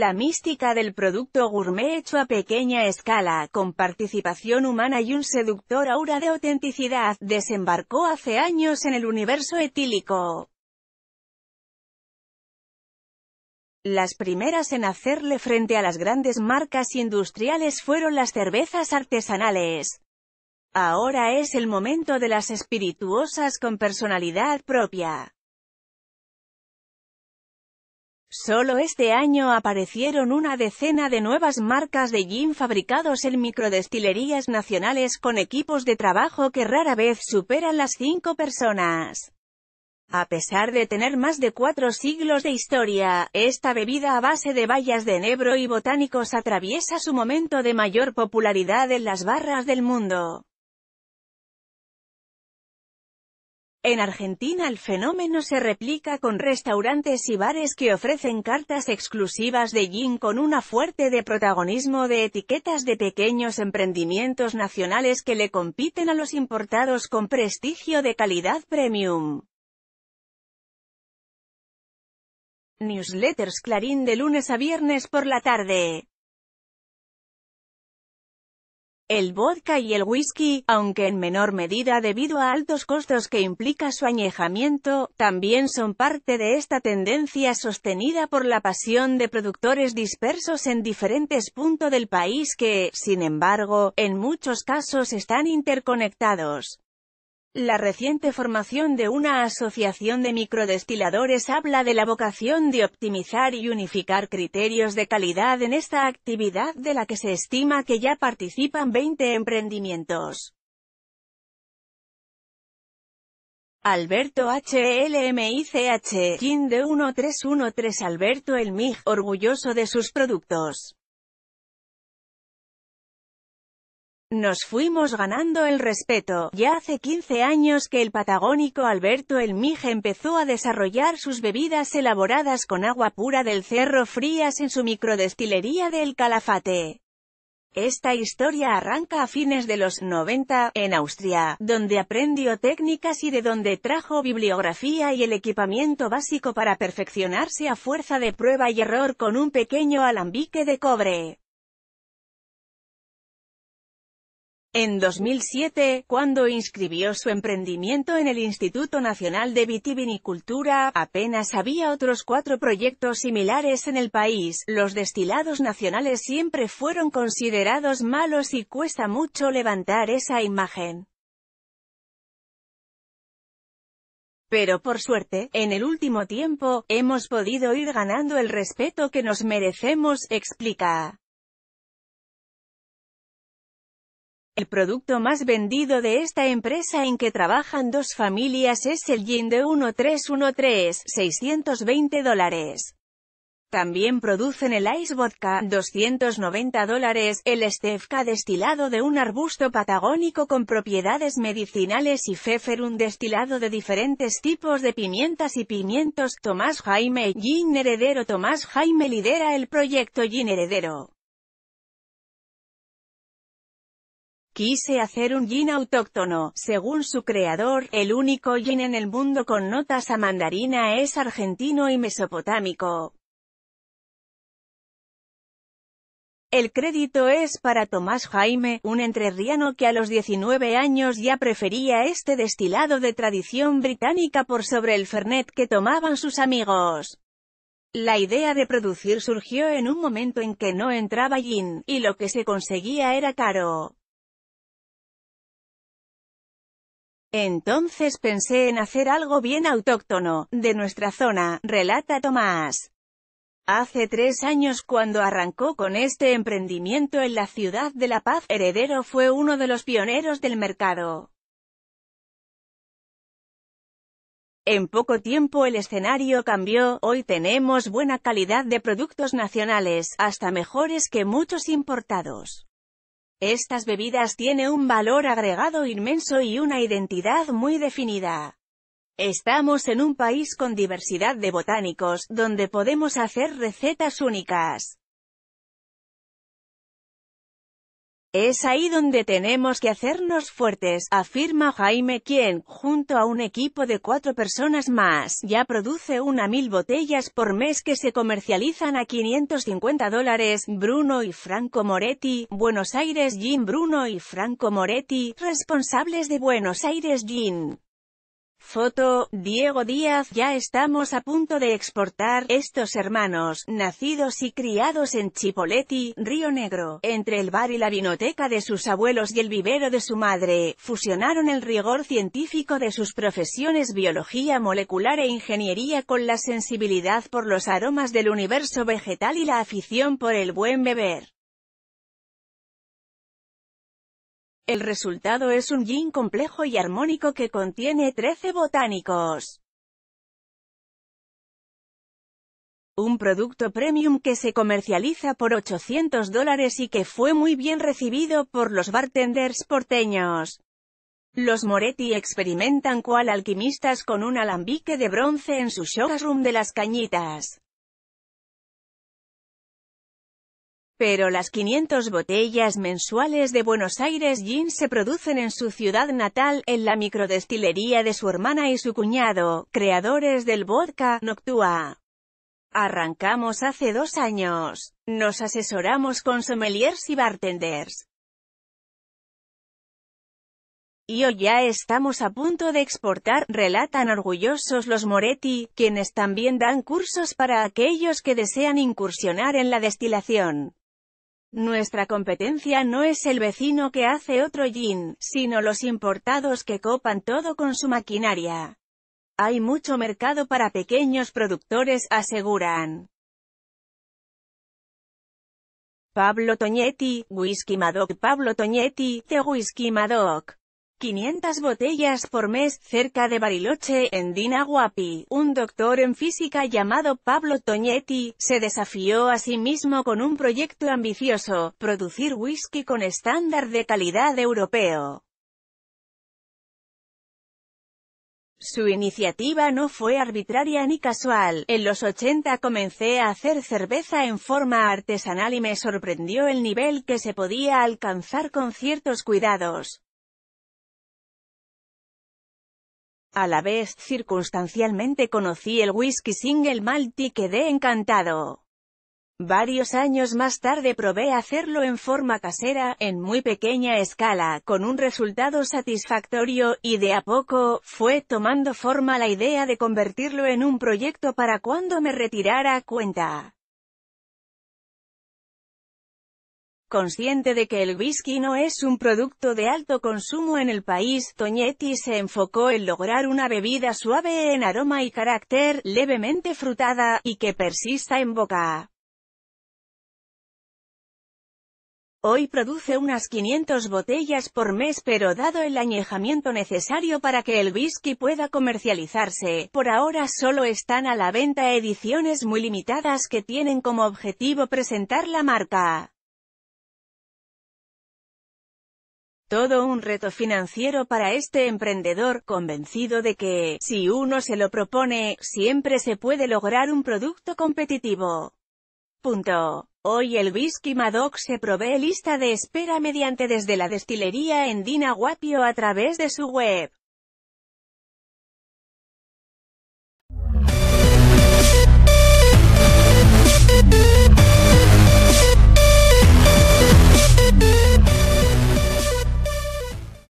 La mística del producto gourmet hecho a pequeña escala, con participación humana y un seductor aura de autenticidad, desembarcó hace años en el universo etílico. Las primeras en hacerle frente a las grandes marcas industriales fueron las cervezas artesanales. Ahora es el momento de las espirituosas con personalidad propia. Solo este año aparecieron una decena de nuevas marcas de gin fabricados en microdestilerías nacionales con equipos de trabajo que rara vez superan las cinco personas. A pesar de tener más de cuatro siglos de historia, esta bebida a base de bayas de enebro y botánicos atraviesa su momento de mayor popularidad en las barras del mundo. En Argentina el fenómeno se replica con restaurantes y bares que ofrecen cartas exclusivas de gin con una fuerte de protagonismo de etiquetas de pequeños emprendimientos nacionales que le compiten a los importados con prestigio de calidad premium. Newsletters Clarín de lunes a viernes por la tarde el vodka y el whisky, aunque en menor medida debido a altos costos que implica su añejamiento, también son parte de esta tendencia sostenida por la pasión de productores dispersos en diferentes puntos del país que, sin embargo, en muchos casos están interconectados. La reciente formación de una asociación de microdestiladores habla de la vocación de optimizar y unificar criterios de calidad en esta actividad de la que se estima que ya participan 20 emprendimientos. Alberto HLMICH, KIN de Alberto El Mig, orgulloso de sus productos. Nos fuimos ganando el respeto. Ya hace 15 años que el patagónico Alberto El Mije empezó a desarrollar sus bebidas elaboradas con agua pura del cerro frías en su microdestilería del Calafate. Esta historia arranca a fines de los 90, en Austria, donde aprendió técnicas y de donde trajo bibliografía y el equipamiento básico para perfeccionarse a fuerza de prueba y error con un pequeño alambique de cobre. En 2007, cuando inscribió su emprendimiento en el Instituto Nacional de Vitivinicultura, apenas había otros cuatro proyectos similares en el país. Los destilados nacionales siempre fueron considerados malos y cuesta mucho levantar esa imagen. Pero por suerte, en el último tiempo, hemos podido ir ganando el respeto que nos merecemos, explica. El producto más vendido de esta empresa en que trabajan dos familias es el gin de 1313, 620 dólares. También producen el Ice Vodka, 290 dólares, el stefka destilado de un arbusto patagónico con propiedades medicinales y un destilado de diferentes tipos de pimientas y pimientos. Tomás Jaime, Gin Heredero Tomás Jaime lidera el proyecto Gin Heredero. Quise hacer un gin autóctono, según su creador, el único gin en el mundo con notas a mandarina es argentino y mesopotámico. El crédito es para Tomás Jaime, un entrerriano que a los 19 años ya prefería este destilado de tradición británica por sobre el fernet que tomaban sus amigos. La idea de producir surgió en un momento en que no entraba gin, y lo que se conseguía era caro. Entonces pensé en hacer algo bien autóctono, de nuestra zona, relata Tomás. Hace tres años cuando arrancó con este emprendimiento en la ciudad de La Paz, Heredero fue uno de los pioneros del mercado. En poco tiempo el escenario cambió, hoy tenemos buena calidad de productos nacionales, hasta mejores que muchos importados. Estas bebidas tienen un valor agregado inmenso y una identidad muy definida. Estamos en un país con diversidad de botánicos, donde podemos hacer recetas únicas. Es ahí donde tenemos que hacernos fuertes, afirma Jaime quien, junto a un equipo de cuatro personas más, ya produce una mil botellas por mes que se comercializan a 550 dólares. Bruno y Franco Moretti, Buenos Aires Gin Bruno y Franco Moretti, responsables de Buenos Aires Gin. Foto, Diego Díaz, ya estamos a punto de exportar, estos hermanos, nacidos y criados en Chipoleti, Río Negro, entre el bar y la vinoteca de sus abuelos y el vivero de su madre, fusionaron el rigor científico de sus profesiones biología molecular e ingeniería con la sensibilidad por los aromas del universo vegetal y la afición por el buen beber. El resultado es un gin complejo y armónico que contiene 13 botánicos. Un producto premium que se comercializa por 800 dólares y que fue muy bien recibido por los bartenders porteños. Los Moretti experimentan cual alquimistas con un alambique de bronce en su showroom de las cañitas. Pero las 500 botellas mensuales de Buenos Aires Gin se producen en su ciudad natal, en la microdestilería de su hermana y su cuñado, creadores del vodka Noctua. Arrancamos hace dos años. Nos asesoramos con sommeliers y bartenders. Y hoy ya estamos a punto de exportar, relatan orgullosos los Moretti, quienes también dan cursos para aquellos que desean incursionar en la destilación. Nuestra competencia no es el vecino que hace otro gin, sino los importados que copan todo con su maquinaria. Hay mucho mercado para pequeños productores, aseguran. Pablo Toñetti, Whisky Madoc Pablo Toñetti, de Whisky Madoc. 500 botellas por mes, cerca de Bariloche, en Dinaguapi, un doctor en física llamado Pablo Toñetti, se desafió a sí mismo con un proyecto ambicioso, producir whisky con estándar de calidad europeo. Su iniciativa no fue arbitraria ni casual. En los 80 comencé a hacer cerveza en forma artesanal y me sorprendió el nivel que se podía alcanzar con ciertos cuidados. A la vez circunstancialmente conocí el whisky single malt y quedé encantado. Varios años más tarde probé hacerlo en forma casera, en muy pequeña escala, con un resultado satisfactorio, y de a poco, fue tomando forma la idea de convertirlo en un proyecto para cuando me retirara cuenta. Consciente de que el whisky no es un producto de alto consumo en el país, Toñetti se enfocó en lograr una bebida suave en aroma y carácter, levemente frutada, y que persista en boca. Hoy produce unas 500 botellas por mes pero dado el añejamiento necesario para que el whisky pueda comercializarse, por ahora solo están a la venta ediciones muy limitadas que tienen como objetivo presentar la marca. Todo un reto financiero para este emprendedor, convencido de que, si uno se lo propone, siempre se puede lograr un producto competitivo. Hoy el whisky Madoc se provee lista de espera mediante desde la destilería en Guapio a través de su web.